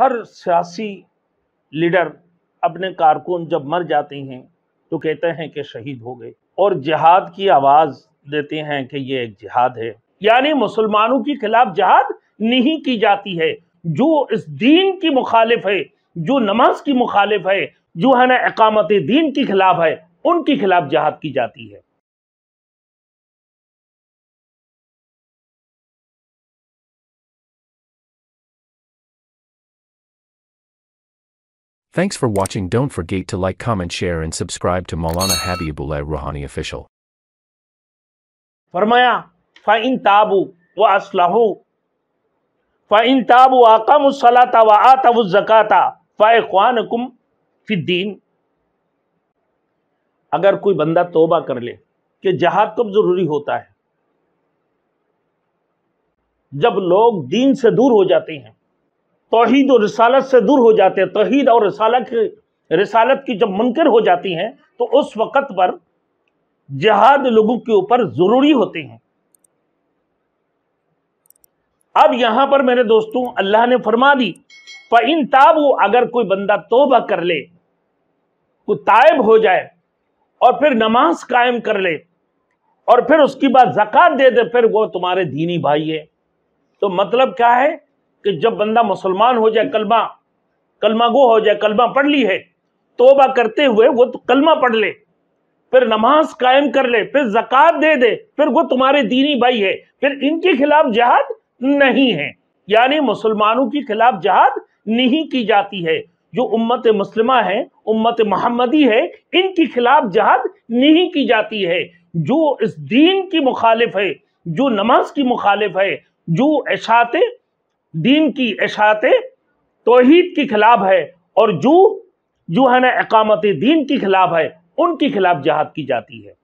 हर सियासी लीडर अपने कारकुन जब मर जाते हैं तो कहते हैं कि शहीद हो गए और जिहाद की आवाज़ देते हैं कि ये एक जिहाद है यानी मुसलमानों के खिलाफ जिहाद नहीं की जाती है जो इस दीन की मुखालिफ है जो नमाज की मुखालिफ है जो है ना अकामत दीन के खिलाफ है उनके खिलाफ जहाद की जाती है Thanks for watching don't forget to like comment share and subscribe to Maulana Habibullah Rouhani official. फरमाया फ़ाइन ताबू व असलहू फ़ाइन ताबू आकम सलाता wa आतव ज़काता फ़ान fi din. अगर कोई बंदा तोबा कर ले कि जहाद कब ज़रूरी होता है जब लोग दीन से दूर हो जाते हैं तोहद और रसालत से दूर हो जाते हैं तोहद और रसालत रसालत की जब मुनकर हो जाती हैं तो उस वक़्त पर जहाद लोगों के ऊपर ज़रूरी होते हैं अब यहाँ पर मेरे दोस्तों अल्लाह ने फरमा दी पर इन वो अगर कोई बंदा तोबा कर ले कोई तायब हो जाए और फिर नमाज कायम कर ले और फिर उसकी बात जक़ात दे दे फिर वो तुम्हारे दीनी भाई है तो मतलब क्या है कि जब बंदा मुसलमान हो जाए कलमा कलमा गो हो जाए कलमा पढ़ ली है तोबा करते हुए वो तो कलमा पढ़ ले फिर नमाज कायम कर ले फिर जक़ात दे दे फिर वो तुम्हारे दीनी भाई है फिर इनके खिलाफ जहाद नहीं है यानी मुसलमानों के खिलाफ जहाद नहीं की जाती है जो उम्मत मुस्लिमा है उम्मत मोहम्मदी है इनके खिलाफ जहाद नहीं की जाती है जो इस दीन की मुखालिफ है जो नमाज की मुखालिफ है जो एशाते दीन की इशात तोहहीद के खिलाफ है और जो जो है ना अकामत दीन के खिलाफ है उनके खिलाफ जहाद की जाती है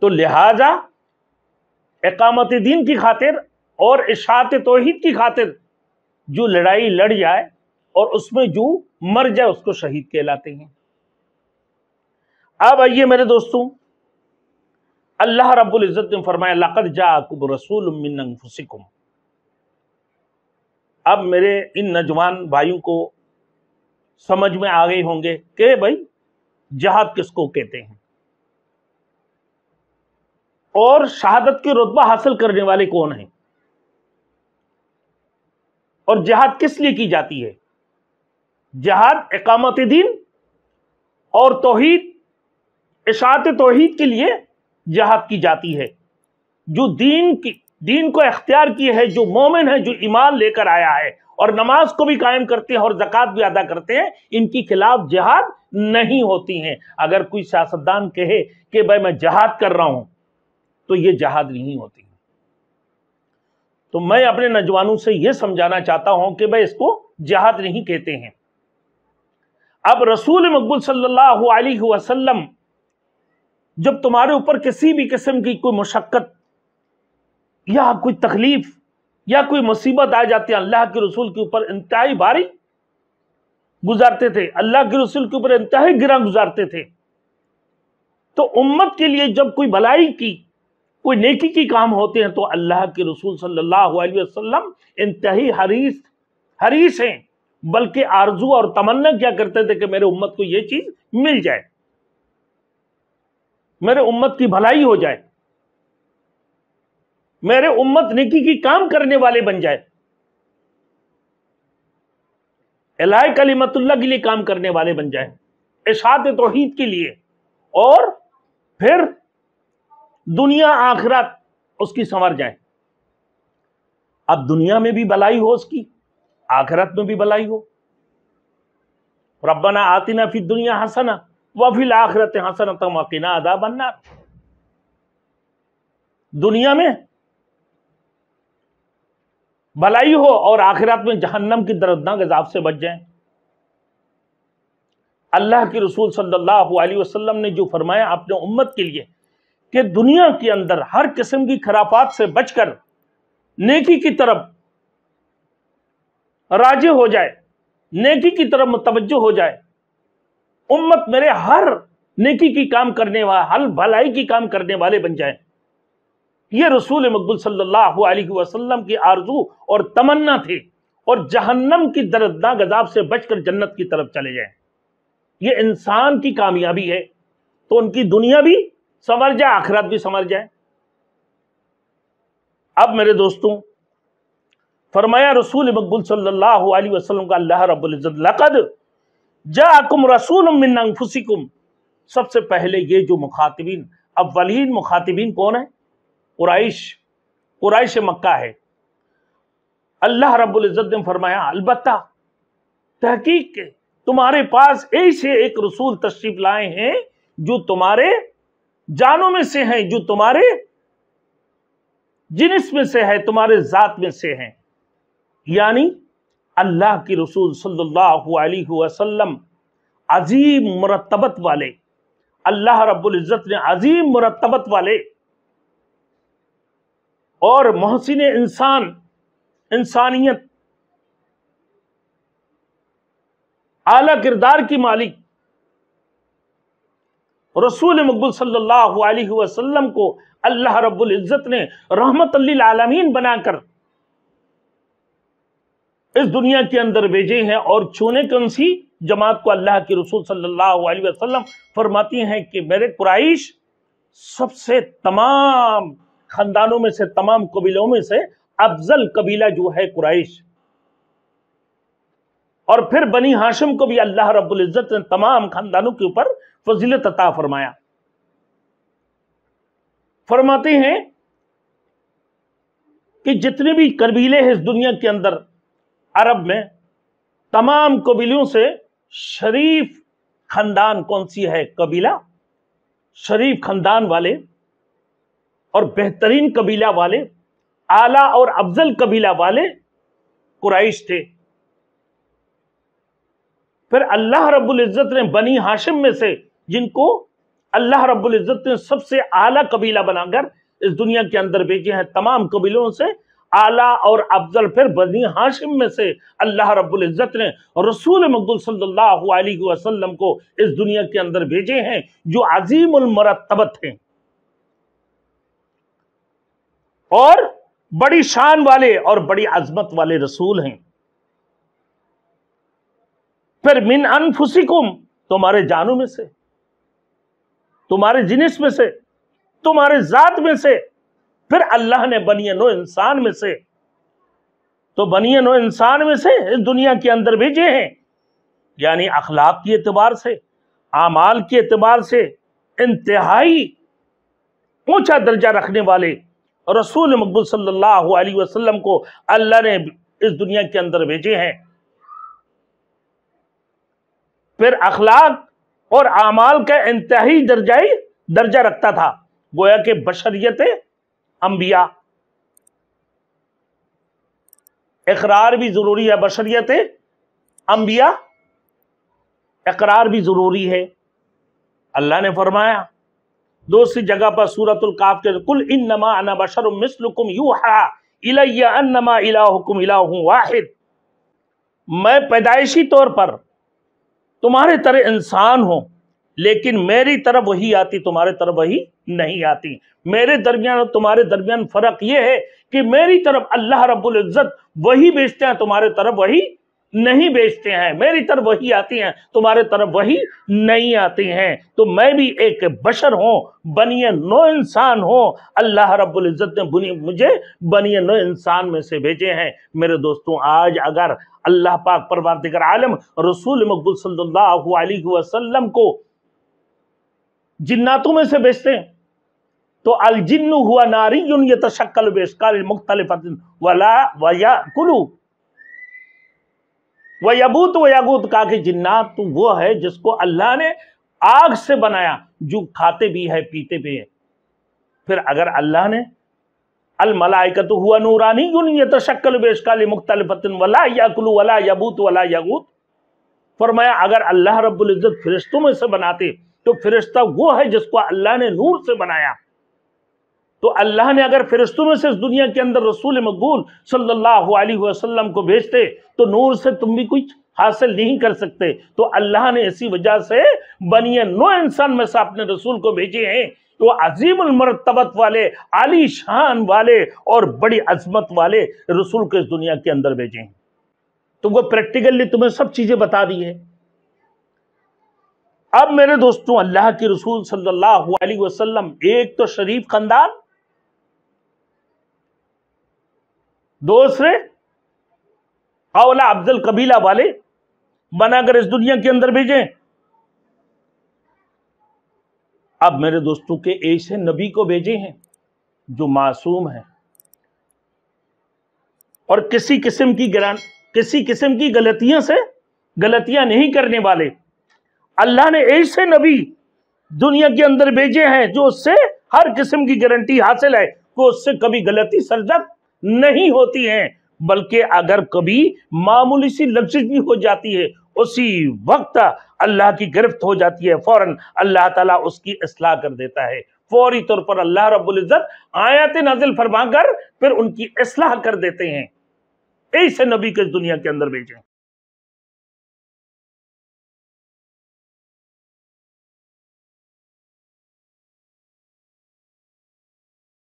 तो लिहाजा एकामत दीन की खातिर और इशात तोहहीद की खातिर जो लड़ाई लड़ जाए और उसमें जो मर जाए उसको शहीद कहलाते हैं अब आइए मेरे दोस्तों अल्लाह रब्बुल इज़्ज़त ने फरमाया लक़द जाकुम रसूल मिन अनफुसिकुम अब मेरे इन नौजवान भाइयों को समझ में आ गए होंगे कि भाई जहाद किसको कहते हैं और शहादत के रुतबा हासिल करने वाले कौन हैं और जहाद किस लिए की जाती है जहाद इकामत दीन और तोहीद इशात तोहीद के लिए जहाद की जाती है जो दीन की दीन को अख्तियार किए है जो मोमिन है जो ईमान लेकर आया है और नमाज को भी कायम करते हैं और जक़ात भी अदा करते हैं इनके खिलाफ जहाद नहीं होती हैं अगर कोई सियासतदान कहे कि भाई मैं जहाद कर रहा हूं तो ये जहाद नहीं होती तो मैं अपने नौजवानों से यह समझाना चाहता हूं कि भाई इसको जहाद नहीं कहते हैं अब रसूल मकबूल सल्लल्लाहु अलैहि वसल्लम जब तुम्हारे ऊपर किसी भी किस्म की कोई मशक्क़त या कोई तकलीफ या कोई मुसीबत आ जाती है अल्लाह के रसूल के ऊपर इंतहाई भारी गुजारते थे अल्लाह के रसूल के ऊपर इंतहाई गिरा गुजारते थे तो उम्मत के लिए जब कोई भलाई की कोई नेकी की काम होते हैं तो अल्लाह के रसूल सल्लल्लाहु अलैहि वसल्लम इंतहाई हरीस हरीस हैं बल्कि आरजू और तमन्ना क्या करते थे कि मेरे उम्मत को ये चीज़ मिल जाए मेरे उम्मत की भलाई हो जाए मेरे उम्मत निकी की काम करने वाले बन जाए एलाय कलीमतुल्ला के लिए काम करने वाले बन जाए इशात तोहीद के लिए और फिर दुनिया आखिरत उसकी संवर जाए अब दुनिया में भी भलाई हो उसकी आखिरत में भी भलाई हो रबना आतिना फिर दुनिया हंसना वफिल आखरत हसन तमकिना अदा बनना दुनिया में भलाई हो और आखिरत में जहन्नम की दर्दनाक अजाब से बच जाएं अल्लाह के रसूल सल्लल्लाहु अलैहि वसल्लम ने जो फरमाया अपने उम्मत के लिए कि दुनिया के अंदर हर किस्म की खराफात से बचकर नेकी की तरफ राजी हो जाए नेकी की तरफ मुतवज हो जाए उम्मत मेरे हर नेकी की काम करने वाले हल भलाई की काम करने वाले बन जाए ये रसूल मकबूल सल्लल्लाहु अलैहि वसल्लम की आरजू और तमन्ना थी और जहन्नम की दर्दना गजाब से बचकर जन्नत की तरफ चले जाए ये इंसान की कामयाबी है तो उनकी दुनिया भी संवर जाए आखिरत भी संवर जाए अब मेरे दोस्तों फरमाया रसूल मकबूल सल्लल्लाहु अलैहि वसल्लम का अल्लाह रब्बुल इज्जत लकद जाकुम रसूल मिनफुसिकुम सबसे पहले ये जो मुखातिबिन अव्वलीन मुखातिबीन कौन है कुरैश कुरैश मक्का है अल्लाह रब्ज़त ने फरमाया अलबत् तहकीक तुम्हारे पास ऐसे एक रसूल तशरीफ लाए हैं जो तुम्हारे जानों में से हैं जो तुम्हारे जिनस में से है तुम्हारे जात में से हैं यानी अल्लाह की रसूल सल्लल्लाहु अलैहि वसल्लम अजीम मरतबत वाले अल्लाह रब्बुल इज़्ज़त ने अजीम मरतबत वाले और मोहसिन इंसान इंसानियत आला किरदार की मालिक रसूल मकबूल सल्लल्लाहु अलैहि वसल्लम को अल्लाह रब्बुल इज़्ज़त ने रहमत आलमीन बनाकर इस दुनिया के अंदर भेजे हैं और चूने कौन सी जमात को अल्लाह के रसूल सल्लल्लाहु अलैहि वसल्लम फरमाती हैं कि मेरे कुराइश सबसे तमाम खानदानों में से तमाम कबीलों में से अफजल कबीला जो है कुराइश और फिर बनी हाशिम को भी अल्लाह रब्बुल इज़्ज़त ने तमाम खानदानों के ऊपर फजीलत अता फरमाया फरमाते हैं कि जितने भी कबीले हैं इस दुनिया के अंदर अरब में तमाम कबीलों से शरीफ खानदान कौन सी है कबीला शरीफ खानदान वाले और बेहतरीन कबीला वाले आला और अफजल कबीला वाले कुराइश थे फिर अल्लाह रब्बुल इज़्ज़त ने बनी हाशिम में से जिनको अल्लाह रब्बुल इज़्ज़त ने सबसे आला कबीला बनाकर इस दुनिया के अंदर भेजे हैं तमाम कबीलों से आला और अफजल फिर बनी हाशिम में से अल्लाह रब्बुल इज़्ज़त ने रसूल मकबूल सल्लल्लाहु अलैहि वसल्लम को इस दुनिया के अंदर भेजे हैं जो अजीम उलमरतबत हैं और बड़ी शान वाले और बड़ी अजमत वाले रसूल हैं फिर मिन अनफुसिकुम तुम्हारे जानों में से तुम्हारे जिनिस में से तुम्हारे जात में से फिर अल्लाह ने बनिए नो इंसान में से तो बनिए नो इंसान में से इस दुनिया के अंदर भेजे हैं यानी अखलाक के अतबार से आमाल के अतबार से इंतहाई ऊंचा दर्जा रखने वाले रसूल मकबूल सल्लल्लाहु अलैहि वसल्लम को अल्लाह ने इस दुनिया के अंदर भेजे हैं फिर अखलाक और आमाल का इंतहाई दर्जाई दर्जा रखता था गोया के बशरियत अम्बिया इकरार भी ज़रूरी है बशरियत अम्बिया इकरार भी ज़रूरी है अल्लाह ने फरमाया दूसरी जगह पर सूरत के कुल इन नमा अना बशर मिसलुकुम यू हा इलैया अन्नमा इलाहुकुम इलाहु वाहिद मैं पैदाइशी तौर पर तुम्हारे तरह इंसान हूं लेकिन मेरी तरफ वही आती तुम्हारे तरफ वही नहीं आती मेरे दरमियान और तुम्हारे दरमियान फर्क यह है कि मेरी तरफ अल्लाह रब्बुल इज्जत वही बेचते हैं तुम्हारे तरफ वही नहीं बेचते हैं मेरी तरफ वही आती हैं तुम्हारे तरफ वही नहीं आती हैं तो मैं भी एक बशर हूँ बनिए नो इंसान हो अल्लाह रब्बुल इज़्ज़त ने बुनी मुझे बनिए नो इंसान में से भेजे हैं मेरे दोस्तों आज अगर अल्लाह पाक परवार आलम रसूल मकबूल सल्लल्लाहु अलैहि वसल्लम को जिन्नातों में से बेचते हैं तो अल जिन्न हुआ नारी ये तशक्ल बेशकाल मुख्तलिफ वला वया कुलू वयबूत वयागूत का कि जिन्नात तो वो है जिसको अल्लाह ने आग से बनाया जो खाते भी है पीते भी है फिर अगर अल्लाह ने अलमलाइकत हुआ नूरानी यून ये तशक्ल बेशकाल मुख्तलिफतिन वला याकुलू वला यबूत वला यगूत फरमाया अगर अल्लाह रब्बुल इज़्ज़त फरिश्तों में से बनाते तो फिरिश्ता वो है जिसको अल्लाह ने नूर से बनाया तो अल्लाह ने अगर फिरिश्तों में से इस दुनिया के अंदर रसूल मकबूल सल्लल्लाहु अलैहि वसल्लम को भेजते तो नूर से तुम भी कुछ हासिल नहीं कर सकते तो अल्लाह ने इसी वजह से बनिए नो इंसान में से अपने रसूल को भेजे हैं तो अजीम मरतबत वाले आली शान वाले और बड़ी अजमत वाले रसूल को इस दुनिया के अंदर भेजे हैं तुमको प्रैक्टिकली तुम्हें सब चीज़ें बता दी है अब मेरे दोस्तों अल्लाह के रसूल सल्लल्लाहु अलैहि वसल्लम एक तो शरीफ खानदान दूसरे अवला अब्दुल कबीला वाले बनाकर इस दुनिया के अंदर भेजें अब मेरे दोस्तों के ऐसे नबी को भेजे हैं जो मासूम हैं और किसी किस्म की ग्रां किसी किस्म की गलतियां से गलतियां नहीं करने वाले अल्लाह ने ऐसे नबी दुनिया के अंदर भेजे हैं जो उससे हर किस्म की गारंटी हासिल है को उससे कभी गलती सरजद नहीं होती है बल्कि अगर कभी मामूली सी लफ्जिश भी हो जाती है उसी वक्त अल्लाह की गिरफ्त हो जाती है फौरन अल्लाह ताला उसकी असलाह कर देता है फौरी तौर पर अल्लाह रबुल्ज़त आयात नाजिल फरमा कर फिर उनकी असलाह कर देते हैं ऐसे नबी के दुनिया के अंदर भेजें